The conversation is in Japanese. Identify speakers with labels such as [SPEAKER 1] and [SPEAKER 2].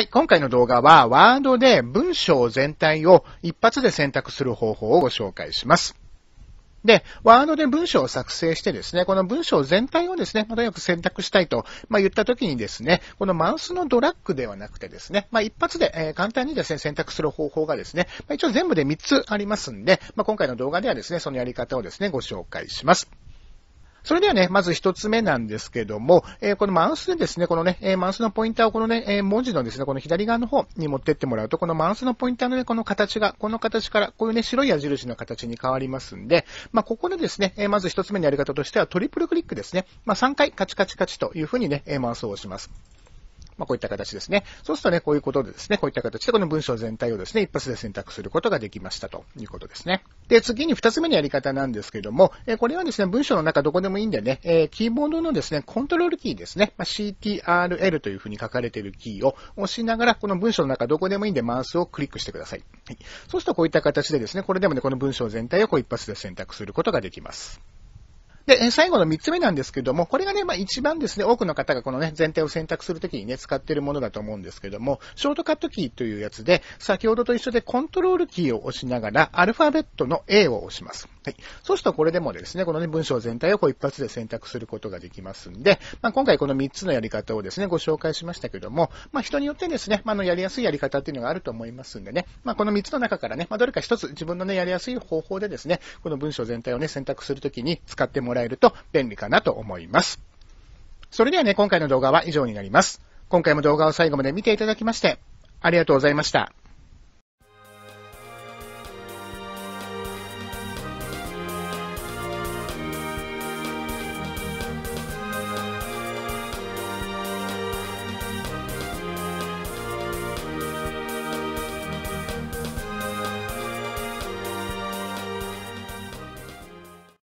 [SPEAKER 1] はい、今回の動画はワードで文章全体を一発で選択する方法をご紹介します。で、ワードで文章を作成してですね、この文章全体をですね、まとにかく選択したいと、まあ、言った時にですね、このマウスのドラッグではなくてですね、まあ、一発で、え簡単にですね、選択する方法がですね、まあ、一応全部で3つありますんで、まあ、今回の動画ではですね、そのやり方をですね、ご紹介します。それではね、まず一つ目なんですけども、えー、このマウスでですね、このね、えー、マウスのポインターをこのね、えー、文字のですね、この左側の方に持ってってもらうと、このマウスのポインターのね、この形が、この形から、こういうね、白い矢印の形に変わりますんで、まあ、ここでですね、えまず一つ目のやり方としては、トリプルクリックですね。まあ、3回カチカチカチというふうにね、マウスを押します。まあ、こういった形ですね。そうするとね、こういうことでですね、こういった形でこの文章全体をですね、一発で選択することができましたということですね。で、次に二つ目のやり方なんですけども、えこれはですね、文章の中どこでもいいんでね、えキーボードのですね、コントロールキーですね、ま CTRL というふうに書かれているキーを押しながら、この文章の中どこでもいいんでマウスをクリックしてください。はい、そうするとこういった形でですね、これでもね、この文章全体をこう一発で選択することができます。で、最後の3つ目なんですけども、これがね、まあ一番ですね、多くの方がこのね、全体を選択するときにね、使ってるものだと思うんですけども、ショートカットキーというやつで、先ほどと一緒でコントロールキーを押しながら、アルファベットの A を押します。はい。そうするとこれでもですね、このね、文章全体をこう一発で選択することができますんで、まあ、今回この3つのやり方をですね、ご紹介しましたけども、まあ、人によってですね、まあ、の、やりやすいやり方っていうのがあると思いますんでね、まあ、この3つの中からね、まあ、どれか1つ自分のね、やりやすい方法でですね、この文章全体をね、選択するときに使ってもらえると便利かなと思います。それではね、今回の動画は以上になります。今回も動画を最後まで見ていただきまして、ありがとうございました。